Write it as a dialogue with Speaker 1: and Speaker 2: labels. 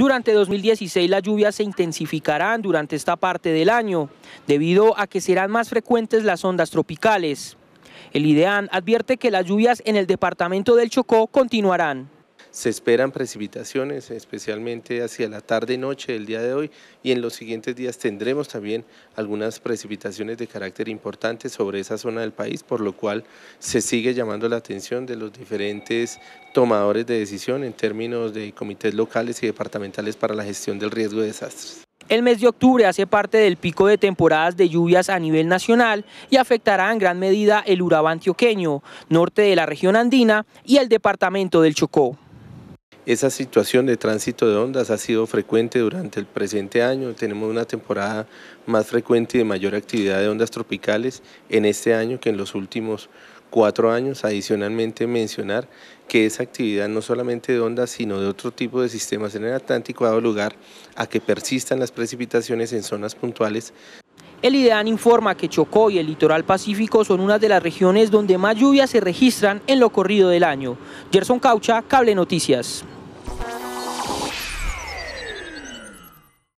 Speaker 1: Durante 2016 las lluvias se intensificarán durante esta parte del año, debido a que serán más frecuentes las ondas tropicales. El IDEAN advierte que las lluvias en el departamento del Chocó continuarán.
Speaker 2: Se esperan precipitaciones, especialmente hacia la tarde-noche y del día de hoy y en los siguientes días tendremos también algunas precipitaciones de carácter importante sobre esa zona del país, por lo cual se sigue llamando la atención de los diferentes tomadores de decisión en términos de comités locales y departamentales para la gestión del riesgo de desastres.
Speaker 1: El mes de octubre hace parte del pico de temporadas de lluvias a nivel nacional y afectará en gran medida el Urabá antioqueño, norte de la región andina y el departamento del Chocó.
Speaker 2: Esa situación de tránsito de ondas ha sido frecuente durante el presente año. Tenemos una temporada más frecuente y de mayor actividad de ondas tropicales en este año que en los últimos cuatro años. Adicionalmente mencionar que esa actividad no solamente de ondas, sino de otro tipo de sistemas en el Atlántico ha dado lugar a que persistan las precipitaciones en zonas puntuales
Speaker 1: el IDEAN informa que Chocó y el litoral pacífico son una de las regiones donde más lluvias se registran en lo corrido del año. Gerson Caucha, Cable Noticias.